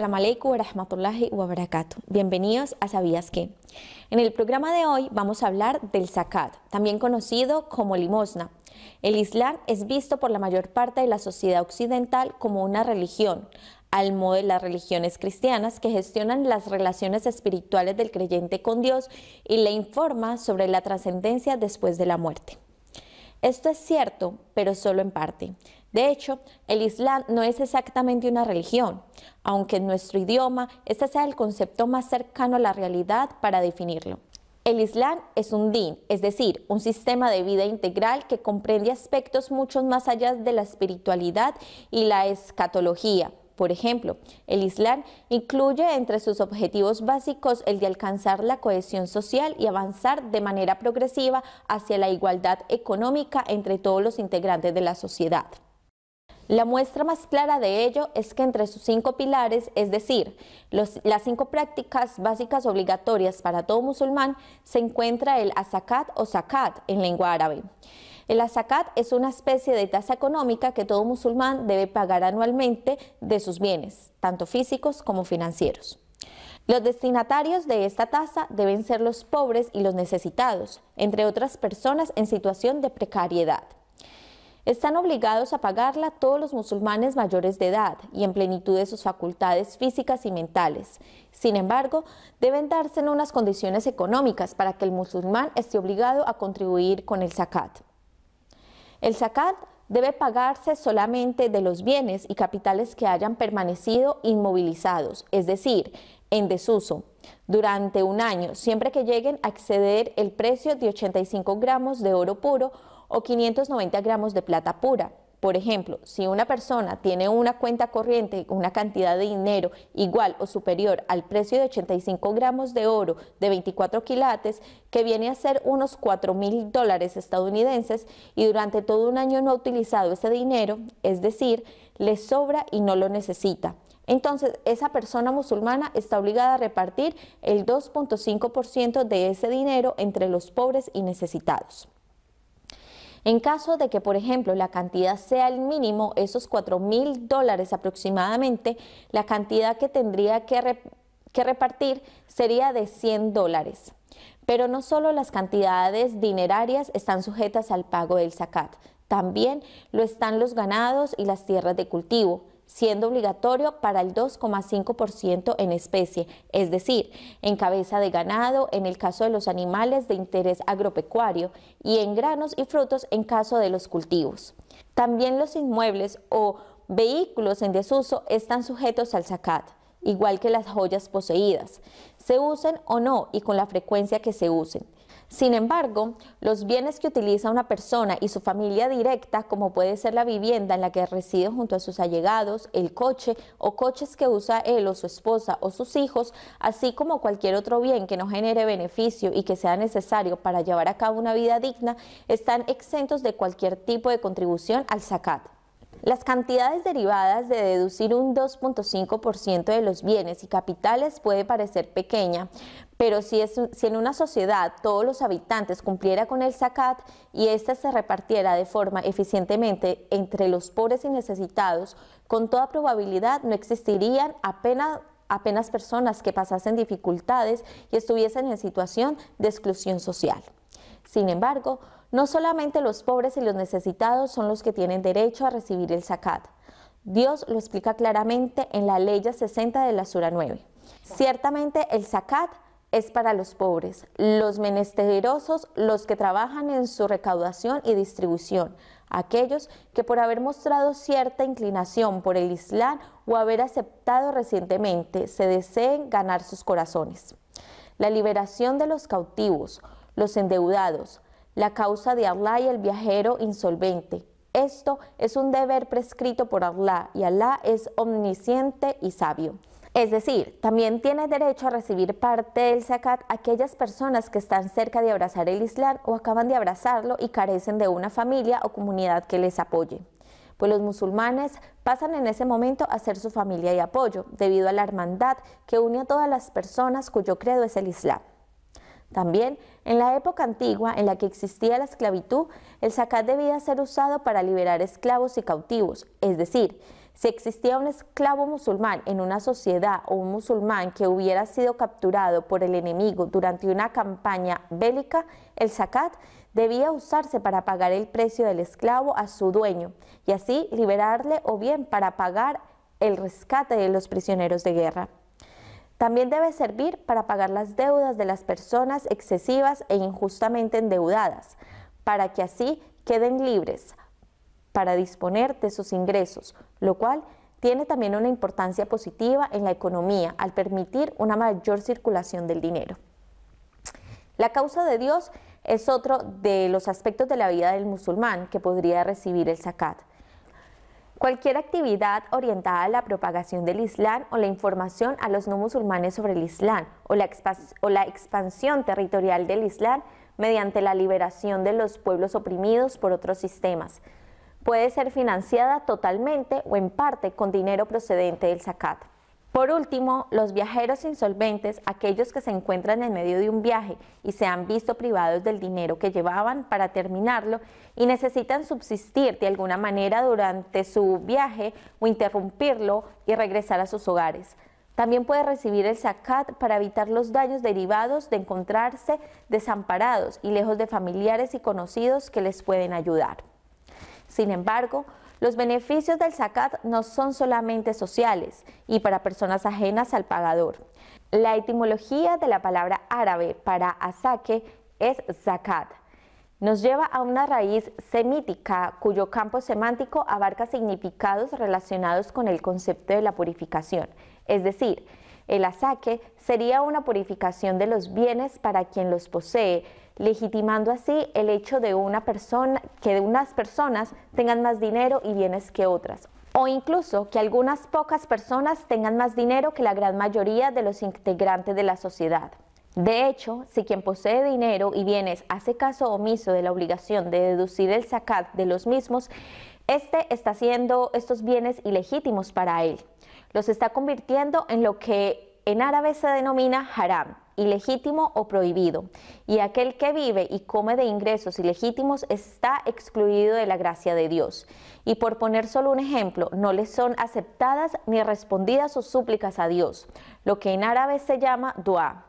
la alaikum wa rahmatullahi wa barakatuh. Bienvenidos a Sabías que. En el programa de hoy vamos a hablar del zakat, también conocido como limosna. El Islam es visto por la mayor parte de la sociedad occidental como una religión, al modo de las religiones cristianas que gestionan las relaciones espirituales del creyente con Dios y le informa sobre la trascendencia después de la muerte. Esto es cierto, pero solo en parte, de hecho, el Islam no es exactamente una religión, aunque en nuestro idioma este sea el concepto más cercano a la realidad para definirlo. El Islam es un din, es decir, un sistema de vida integral que comprende aspectos muchos más allá de la espiritualidad y la escatología, por ejemplo, el Islam incluye entre sus objetivos básicos el de alcanzar la cohesión social y avanzar de manera progresiva hacia la igualdad económica entre todos los integrantes de la sociedad. La muestra más clara de ello es que entre sus cinco pilares, es decir, las cinco prácticas básicas obligatorias para todo musulmán, se encuentra el azakat o zakat en lengua árabe. El azakat es una especie de tasa económica que todo musulmán debe pagar anualmente de sus bienes, tanto físicos como financieros. Los destinatarios de esta tasa deben ser los pobres y los necesitados, entre otras personas en situación de precariedad. Están obligados a pagarla todos los musulmanes mayores de edad y en plenitud de sus facultades físicas y mentales. Sin embargo, deben darse en unas condiciones económicas para que el musulmán esté obligado a contribuir con el zakat. El zakat debe pagarse solamente de los bienes y capitales que hayan permanecido inmovilizados, es decir, en desuso, durante un año, siempre que lleguen a exceder el precio de 85 gramos de oro puro o 590 gramos de plata pura. Por ejemplo, si una persona tiene una cuenta corriente, una cantidad de dinero igual o superior al precio de 85 gramos de oro de 24 quilates, que viene a ser unos 4 mil dólares estadounidenses, y durante todo un año no ha utilizado ese dinero, es decir, le sobra y no lo necesita. Entonces, esa persona musulmana está obligada a repartir el 2.5% de ese dinero entre los pobres y necesitados. En caso de que, por ejemplo, la cantidad sea el mínimo, esos $4,000 dólares aproximadamente, la cantidad que tendría que, que repartir sería de 100 dólares. Pero no solo las cantidades dinerarias están sujetas al pago del SACAT, también lo están los ganados y las tierras de cultivo siendo obligatorio para el 2,5% en especie, es decir, en cabeza de ganado en el caso de los animales de interés agropecuario y en granos y frutos en caso de los cultivos. También los inmuebles o vehículos en desuso están sujetos al SACAT, igual que las joyas poseídas, se usen o no y con la frecuencia que se usen. Sin embargo, los bienes que utiliza una persona y su familia directa, como puede ser la vivienda en la que reside junto a sus allegados, el coche o coches que usa él o su esposa o sus hijos, así como cualquier otro bien que no genere beneficio y que sea necesario para llevar a cabo una vida digna, están exentos de cualquier tipo de contribución al zakat. Las cantidades derivadas de deducir un 2.5% de los bienes y capitales puede parecer pequeña, pero si, en una sociedad todos los habitantes cumpliera con el SACAT y ésta se repartiera de forma eficientemente entre los pobres y necesitados, con toda probabilidad no existirían apenas personas que pasasen dificultades y estuviesen en situación de exclusión social. Sin embargo, no solamente los pobres y los necesitados son los que tienen derecho a recibir el zakat. Dios lo explica claramente en la ley 60 de la Sura 9. Ciertamente el zakat es para los pobres, los menesterosos, los que trabajan en su recaudación y distribución, aquellos que por haber mostrado cierta inclinación por el Islam o haber aceptado recientemente se deseen ganar sus corazones. La liberación de los cautivos, los endeudados, la causa de Allah y el viajero insolvente. Esto es un deber prescrito por Allah y Allah es omnisciente y sabio. Es decir, también tiene derecho a recibir parte del zakat aquellas personas que están cerca de abrazar el Islam o acaban de abrazarlo y carecen de una familia o comunidad que les apoye. Pues los musulmanes pasan en ese momento a ser su familia y apoyo, debido a la hermandad que une a todas las personas cuyo credo es el Islam. También, en la época antigua en la que existía la esclavitud, el zakat debía ser usado para liberar esclavos y cautivos, es decir, si existía un esclavo musulmán en una sociedad o un musulmán que hubiera sido capturado por el enemigo durante una campaña bélica, el zakat debía usarse para pagar el precio del esclavo a su dueño y así liberarle o bien para pagar el rescate de los prisioneros de guerra. También debe servir para pagar las deudas de las personas excesivas e injustamente endeudadas, para que así queden libres para disponer de sus ingresos, lo cual tiene también una importancia positiva en la economía al permitir una mayor circulación del dinero. La causa de Dios es otro de los aspectos de la vida del musulmán que podría recibir el zakat. Cualquier actividad orientada a la propagación del Islam o la información a los no musulmanes sobre el Islam o la, expansión territorial del Islam mediante la liberación de los pueblos oprimidos por otros sistemas. Puede ser financiada totalmente o en parte con dinero procedente del zakat. Por último, los viajeros insolventes, aquellos que se encuentran en medio de un viaje y se han visto privados del dinero que llevaban para terminarlo y necesitan subsistir de alguna manera durante su viaje o interrumpirlo y regresar a sus hogares. También puede recibir el SACAT para evitar los daños derivados de encontrarse desamparados y lejos de familiares y conocidos que les pueden ayudar. Sin embargo, los beneficios del Zakat no son solamente sociales y para personas ajenas al pagador. La etimología de la palabra árabe para asaque es zakat. Nos lleva a una raíz semítica cuyo campo semántico abarca significados relacionados con el concepto de la purificación, es decir, el asaque sería una purificación de los bienes para quien los posee, legitimando así el hecho de una persona que de unas personas tengan más dinero y bienes que otras o incluso que algunas pocas personas tengan más dinero que la gran mayoría de los integrantes de la sociedad. De hecho, si quien posee dinero y bienes hace caso omiso de la obligación de deducir el zakat de los mismos, este está haciendo estos bienes ilegítimos para él. Los está convirtiendo en lo que en árabe se denomina haram, ilegítimo o prohibido, y aquel que vive y come de ingresos ilegítimos está excluido de la gracia de Dios. Y por poner solo un ejemplo, no le son aceptadas ni respondidas sus súplicas a Dios, lo que en árabe se llama dua.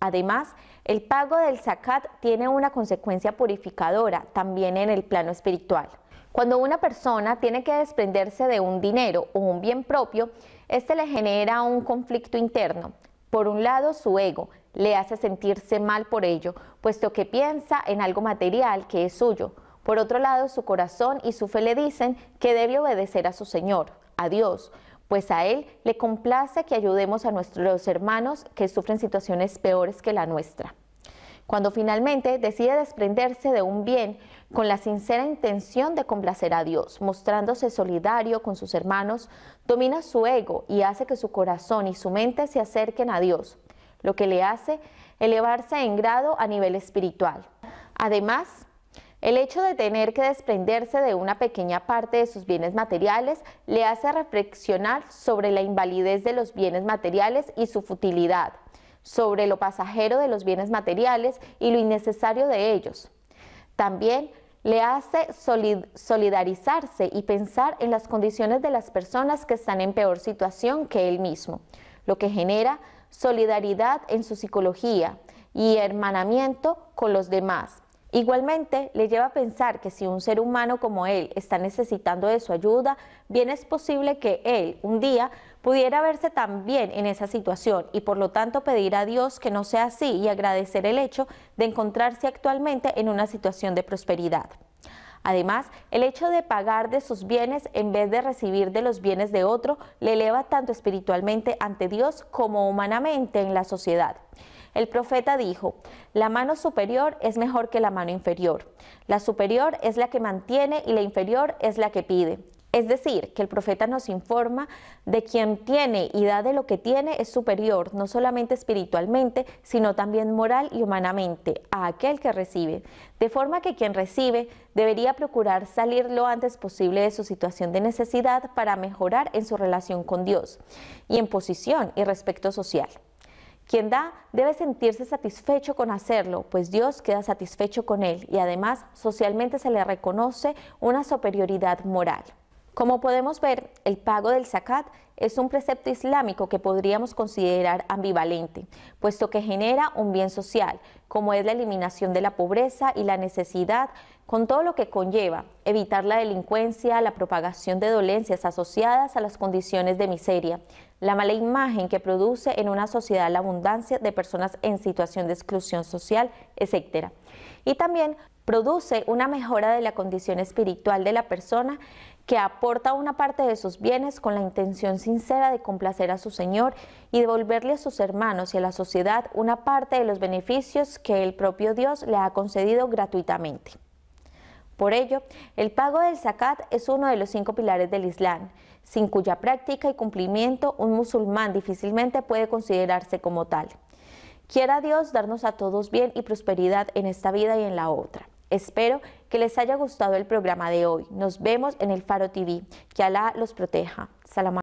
Además, el pago del zakat tiene una consecuencia purificadora también en el plano espiritual. Cuando una persona tiene que desprenderse de un dinero o un bien propio, este le genera un conflicto interno. Por un lado, su ego, le hace sentirse mal por ello, puesto que piensa en algo material que es suyo. Por otro lado, su corazón y su fe le dicen que debe obedecer a su Señor, a Dios, pues a Él le complace que ayudemos a nuestros hermanos que sufren situaciones peores que la nuestra. Cuando finalmente decide desprenderse de un bien con la sincera intención de complacer a Dios, mostrándose solidario con sus hermanos, domina su ego y hace que su corazón y su mente se acerquen a Dios, lo que le hace elevarse en grado a nivel espiritual. Además, el hecho de tener que desprenderse de una pequeña parte de sus bienes materiales le hace reflexionar sobre la invalidez de los bienes materiales y su futilidad, sobre lo pasajero de los bienes materiales y lo innecesario de ellos. También le hace solidarizarse y pensar en las condiciones de las personas que están en peor situación que él mismo, lo que genera solidaridad en su psicología y hermanamiento con los demás. Igualmente, le lleva a pensar que si un ser humano como él está necesitando de su ayuda, bien es posible que él un día pudiera verse también en esa situación y por lo tanto pedir a Dios que no sea así y agradecer el hecho de encontrarse actualmente en una situación de prosperidad. Además, el hecho de pagar de sus bienes en vez de recibir de los bienes de otro le eleva tanto espiritualmente ante Dios como humanamente en la sociedad. El profeta dijo, la mano superior es mejor que la mano inferior. La superior es la que mantiene y la inferior es la que pide. Es decir, que el profeta nos informa de quien tiene y da de lo que tiene es superior, no solamente espiritualmente, sino también moral y humanamente, a aquel que recibe. De forma que quien recibe debería procurar salir lo antes posible de su situación de necesidad para mejorar en su relación con Dios y en posición y respecto social. Quien da debe sentirse satisfecho con hacerlo, pues Dios queda satisfecho con él y además socialmente se le reconoce una superioridad moral. Como podemos ver, el pago del zakat es un precepto islámico que podríamos considerar ambivalente, puesto que genera un bien social, como es la eliminación de la pobreza y la necesidad, con todo lo que conlleva, evitar la delincuencia, la propagación de dolencias asociadas a las condiciones de miseria, la mala imagen que produce en una sociedad la abundancia de personas en situación de exclusión social, etcétera. Y también produce una mejora de la condición espiritual de la persona que aporta una parte de sus bienes con la intención sincera de complacer a su Señor y devolverle a sus hermanos y a la sociedad una parte de los beneficios que el propio Dios le ha concedido gratuitamente. Por ello, el pago del zakat es uno de los cinco pilares del Islam, sin cuya práctica y cumplimiento un musulmán difícilmente puede considerarse como tal. Quiera Dios darnos a todos bien y prosperidad en esta vida y en la otra. Espero que les haya gustado el programa de hoy. Nos vemos en el Faro TV. Que Alá los proteja. Salam